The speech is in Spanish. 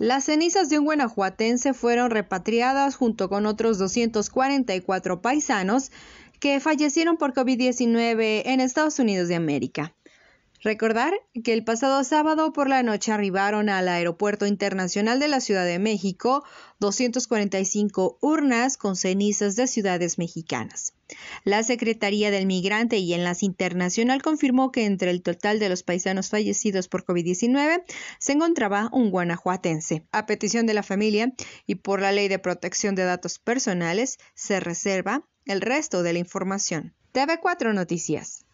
Las cenizas de un guanajuatense fueron repatriadas junto con otros 244 paisanos que fallecieron por COVID-19 en Estados Unidos de América. Recordar que el pasado sábado por la noche arribaron al Aeropuerto Internacional de la Ciudad de México 245 urnas con cenizas de ciudades mexicanas. La Secretaría del Migrante y Enlace Internacional confirmó que entre el total de los paisanos fallecidos por COVID-19 se encontraba un guanajuatense. A petición de la familia y por la Ley de Protección de Datos Personales, se reserva el resto de la información. TV4 Noticias.